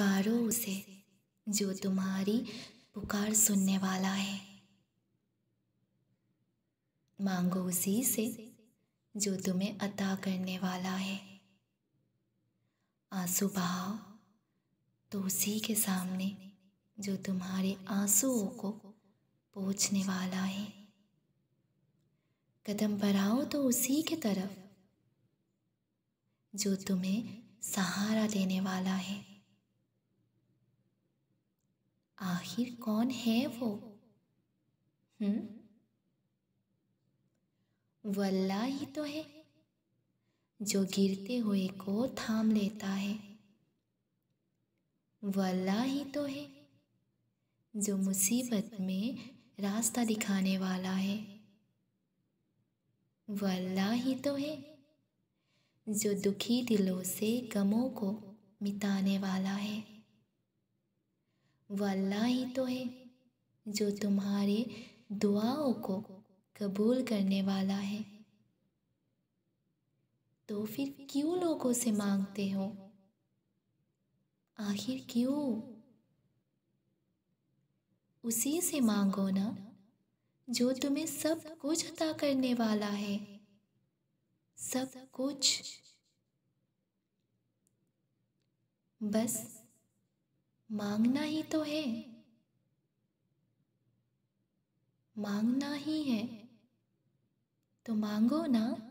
पुकारो उसे जो तुम्हारी पुकार सुनने वाला है मांगो उसी से जो तुम्हें अता करने वाला है आंसू बहाओ तो उसी के सामने जो तुम्हारे आंसुओं को पोछने वाला है कदम बढ़ाओ तो उसी के तरफ जो तुम्हें सहारा देने वाला है आखिर कौन है वो हम्म वल्ला ही तो है जो गिरते हुए को थाम लेता है वल्ला ही तो है जो मुसीबत में रास्ता दिखाने वाला है वल्ला ही तो है जो दुखी दिलों से गमों को मिटाने वाला है वो अल्लाह ही तो है जो तुम्हारे दुआओं को कबूल करने वाला है तो फिर क्यों लोगों से मांगते हो आखिर क्यों उसी से मांगो ना जो तुम्हें सब कुछ अदा करने वाला है सब कुछ बस मांगना ही तो है मांगना ही है तो मांगो ना